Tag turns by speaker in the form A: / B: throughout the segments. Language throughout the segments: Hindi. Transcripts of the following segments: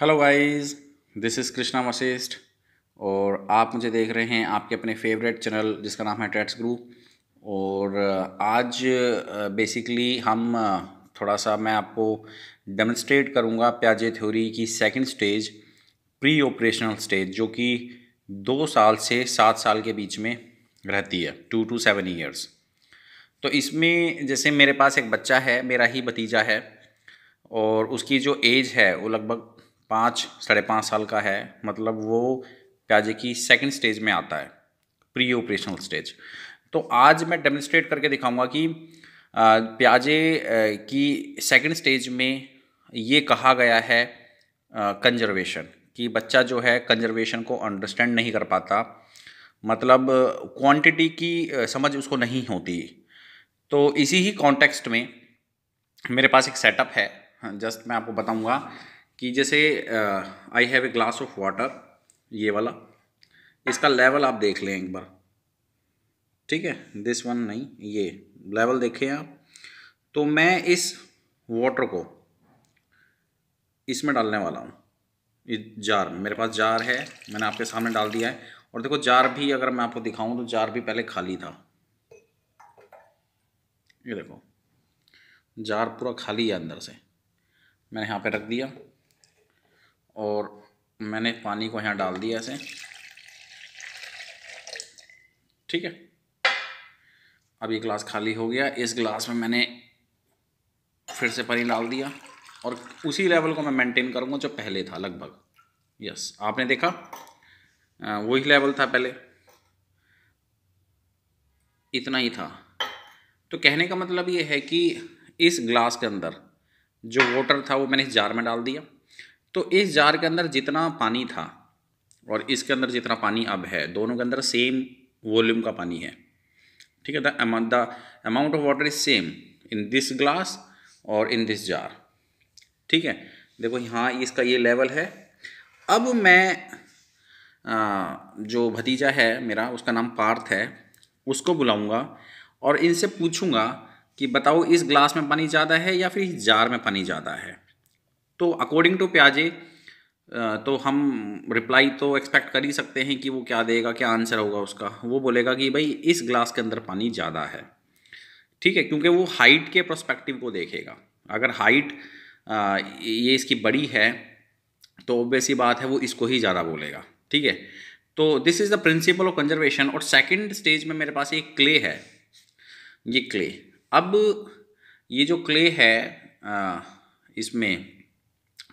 A: Hello guys this is Krishna Vashishth और आप मुझे देख रहे हैं आपके अपने फेवरेट चैनल जिसका नाम है ट्रेट्स ग्रुप और आज बेसिकली हम थोड़ा सा मैं आपको डेमोन्स्ट्रेट करूँगा प्याजे थ्योरी की second stage pre operational stage जो कि दो साल से सात साल के बीच में रहती है टू टू सेवन ईयर्स तो इसमें जैसे मेरे पास एक बच्चा है मेरा ही भतीजा है और उसकी जो एज है वो लगभग पाँच साढ़े पाँच साल का है मतलब वो प्याजे की सेकेंड स्टेज में आता है प्री ऑपरेशनल स्टेज तो आज मैं डेमोन्स्ट्रेट करके दिखाऊंगा कि प्याजे की सेकेंड स्टेज में ये कहा गया है कंजर्वेशन कि बच्चा जो है कंजर्वेशन को अंडरस्टैंड नहीं कर पाता मतलब क्वांटिटी की समझ उसको नहीं होती तो इसी ही कॉन्टेक्स्ट में मेरे पास एक सेटअप है जस्ट हाँ, मैं आपको बताऊंगा कि जैसे I have a glass of water ये वाला इसका लेवल आप देख लें एक बार ठीक है दिस वन नहीं ये लेवल देखें आप तो मैं इस वाटर को इसमें डालने वाला हूँ इस जार मेरे पास जार है मैंने आपके सामने डाल दिया है और देखो जार भी अगर मैं आपको दिखाऊं तो जार भी पहले खाली था ये देखो जार पूरा खाली है अंदर से मैंने यहाँ पे रख दिया और मैंने पानी को यहाँ डाल दिया ऐसे ठीक है अब ये गिलास खाली हो गया इस गिलास में मैंने फिर से पानी डाल दिया और उसी लेवल को मैं मेंटेन करूँगा जो पहले था लगभग यस आपने देखा वही लेवल था पहले इतना ही था तो कहने का मतलब ये है कि इस ग्लास के अंदर जो वाटर था वो मैंने इस जार में डाल दिया तो इस जार के अंदर जितना पानी था और इसके अंदर जितना पानी अब है दोनों के अंदर सेम वॉल्यूम का पानी है ठीक है the amount of water is same in this glass और इन दिस जार ठीक है देखो यहाँ इसका ये लेवल है अब मैं आ, जो भतीजा है मेरा उसका नाम पार्थ है उसको बुलाऊंगा और इनसे पूछूंगा कि बताओ इस ग्लास में पानी ज़्यादा है या फिर इस जार में पानी ज़्यादा है तो अकॉर्डिंग टू प्याजे तो हम रिप्लाई तो एक्सपेक्ट कर ही सकते हैं कि वो क्या देगा क्या आंसर होगा उसका वो बोलेगा कि भाई इस ग्लास के अंदर पानी ज़्यादा है ठीक है क्योंकि वो हाइट के प्रोस्पेक्टिव को देखेगा अगर हाइट ये इसकी बड़ी है तो ऑब्वियसली बात है वो इसको ही ज़्यादा बोलेगा ठीक है तो this is the principle of conservation और सेकेंड स्टेज में मेरे पास एक क्ले है ये क्ले अब ये जो क्ले है इसमें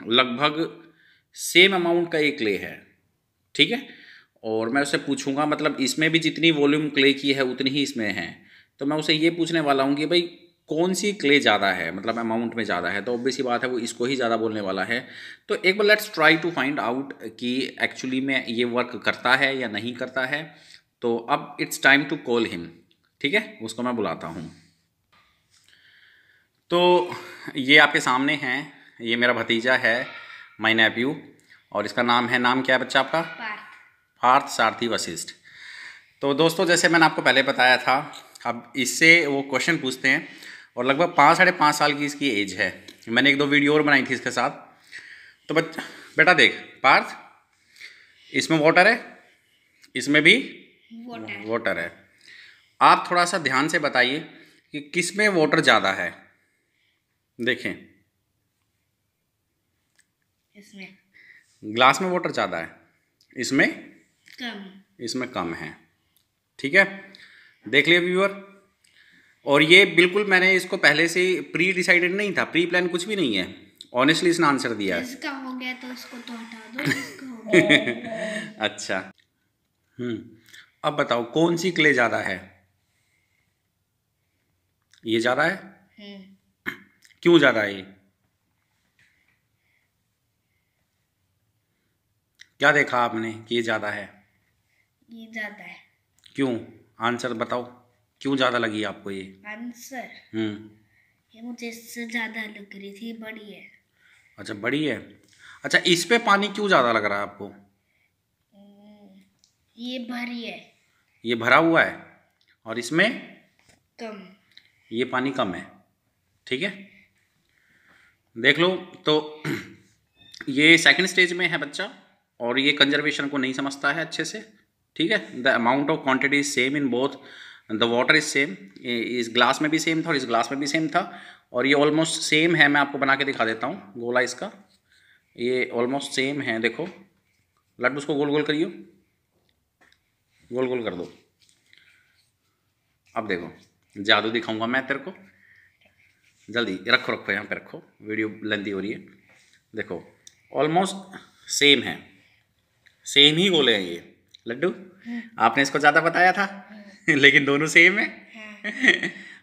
A: लगभग सेम अमाउंट का ये क्ले है ठीक है और मैं उसे पूछूंगा मतलब इसमें भी जितनी वॉल्यूम क्ले की है उतनी ही इसमें है तो मैं उसे ये पूछने वाला हूँ कि भाई कौन सी क्ले ज़्यादा है मतलब अमाउंट में ज़्यादा है तो ऑब्वियस ही बात है वो इसको ही ज़्यादा बोलने वाला है तो एक बार let's try to find out कि एक्चुअली में ये वर्क करता है या नहीं करता है तो अब it's time to call him ठीक है उसको मैं बुलाता हूँ तो ये आपके सामने हैं ये मेरा भतीजा है माई नेप्यू और इसका नाम है नाम क्या है बच्चा आपका पार्थ सारथी वशिष्ठ तो दोस्तों जैसे मैंने आपको पहले बताया था अब इससे वो क्वेश्चन पूछते हैं और लगभग पाँच साढ़े पाँच साल की इसकी एज है मैंने एक दो वीडियो और बनाई थी इसके साथ तो बच बेटा देख पार्थ इसमें वाटर है इसमें भी वाटर, वाटर है आप थोड़ा सा ध्यान से बताइए कि किस में वाटर ज़्यादा है देखें इसमें ग्लास में वाटर ज़्यादा है इसमें कम इसमें कम है ठीक है देख लिया व्यूअर और ये बिल्कुल मैंने इसको पहले से प्री डिसाइडेड नहीं था प्री प्लान कुछ भी नहीं है ऑनेस्टली इसने आंसर दिया इसका हो गया तो इसको तो, तो हटा दो अच्छा हम्म अब बताओ कौन सी क्ले ज़्यादा है ये ज़्यादा है हम्म। क्यों ज़्यादा है ये क्या देखा आपने कि ये ज़्यादा है ये ज़्यादा है क्यों आंसर बताओ क्यों ज़्यादा लगी आपको ये आंसर हम्म ये मुझे इससे ज़्यादा लग रही थी बड़ी है अच्छा बड़ी है अच्छा इस पे पानी क्यों ज़्यादा लग रहा है आपको हम्म, ये भरी है ये भरा हुआ है और इसमें कम ये पानी कम है ठीक है देख लो तो ये सेकंड स्टेज में है बच्चा और ये कंजर्वेशन को नहीं समझता है अच्छे से ठीक है the amount of quantity is same in both the water is same इस ग्लास में भी सेम था और इस ग्लास में भी सेम था और ये ऑलमोस्ट सेम है मैं आपको बना के दिखा देता हूँ गोला इसका ये ऑलमोस्ट सेम है देखो लड्डू उसको गोल गोल करियो गोल गोल कर दो अब देखो जादू दिखाऊंगा मैं तेरे को जल्दी रखो रखो यहाँ पे रखो वीडियो लेंदी हो रही है देखो ऑलमोस्ट सेम है सेम ही गोले हैं ये लड्डू हाँ। आपने इसको ज़्यादा बताया था हाँ। लेकिन दोनों सेम है हाँ।